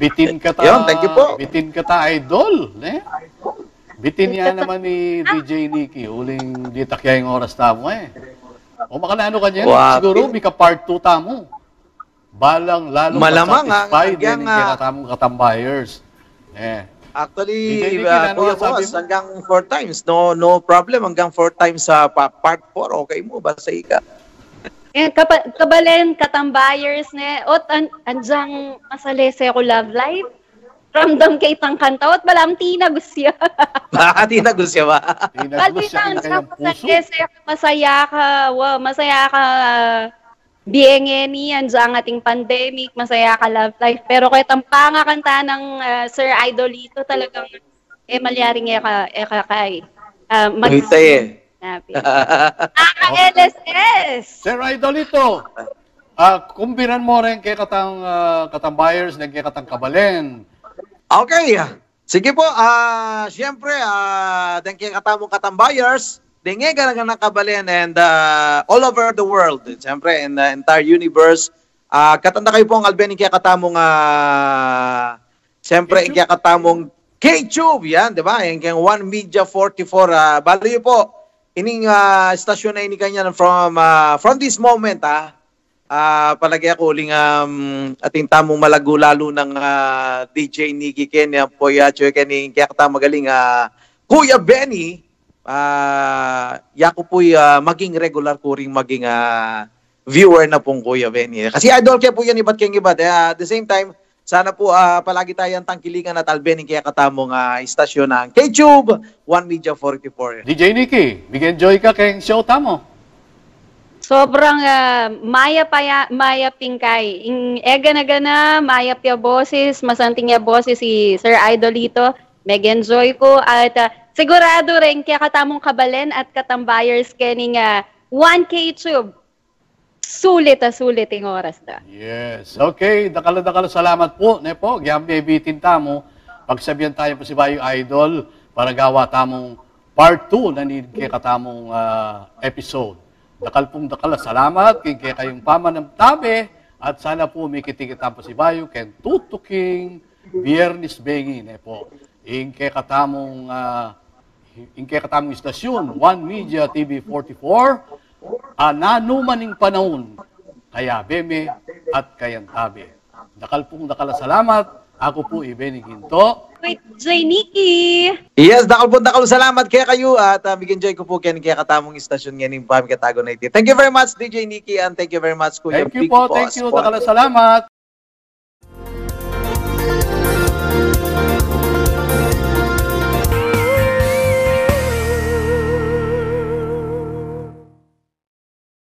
Bitin ka ta. Yun, thank you po. Bitin ka ta, idol. Ne? Bitin niya naman ni DJ Nikki, Huling di takya yung oras tamo eh. O makalano ka niyan. Wow. Siguro may ka part 2 ta ah. ah, ah, mo. Balang lalo Malamang, satisfied din yung kinatamong katambayers. Eh. Actually, DJ Nicky, uh, Kuya Boss, hanggang 4 times. No no problem. Hanggang 4 times sa uh, part 4, okay mo. Basta ika. Eh, kap- kabalen, katambayers ne, ot, an anjang masalese ko love life. Ramdam kay itang kanta, ot, balam tina gusya. Baka tina gusya ba? ka sa masalese ko, masaya ka, wow, masaya ka, BNN yan sa ang ating pandemic, masaya ka love life. Pero kay tampanga kanta ng uh, Sir Idolito talagang eh malyaring e ka e ka kay. Uh, mag- Uy, tay, eh sinabi. ah, LSS! Sir Idolito, uh, kumbiran mo rin kay katang, uh, katang buyers na kay katang kabalen. Okay. Sige po, uh, siyempre, uh, ah, den kay katamong katang buyers, dengue ganagan ng kabalen and uh, all over the world. Siyempre, in the entire universe. Uh, katanda kayo po ang Albeni kaya katamong uh, siyempre, kaya katamong K-Tube, yan, di ba? Yung 1 Media 44. Uh, bali po, ining uh, station na ini kanya from uh, from this moment ah uh, palagi ako uling um, ating tamong malago lalo ng uh, ah, DJ Nikki Ken yan po ya choy kaya ta magaling uh, Kuya Benny uh, yako po uh, maging regular ko ring maging uh, viewer na pong Kuya Benny kasi idol kaya po yan ibat kang ibat uh, at the same time sana po uh, palagi tayong tangkilingan at albenin kaya katamong uh, istasyon ng K-Tube 1 Media 44. DJ Nikki, big-enjoy ka kay show tamo. Sobrang uh, maya paya, maya pingkay. Ing ega eh, na gana, maya pya boses, masanting ya boses si Sir Idolito. Meg-enjoy ko at uh, sigurado rin kaya katamong kabalen at katambayers kening uh, 1K tube sulit a sulit yung oras da. Yes. Okay, Dakala, dakala. salamat po, ne po. Gyambi bitin tamo. Pagsabihan tayo po si Bayo Idol para gawa tamong part 2 na ni kay katamong uh, ah, episode. Dakal pong dakala salamat kay kay kayong pamanamtabi at sana po may kitikitan po si Bayo ken tutuking Biyernes Bengi ne po. In kay katamong uh, ah, in kay katamong istasyon One Media TV 44 ananumaning panahon, kaya Beme at Kayantabe. Dakal pong dakala salamat. Ako po, Ibeni Ginto. Wait, Jay Nikki! Yes, dakal po, dakal salamat kaya kayo at uh, bigyan joy ko po kaya kaya katamong istasyon nga ng Pami Katago Thank you very much, DJ Nikki, and thank you very much, Kuya Thank you po, thank you, dakal salamat.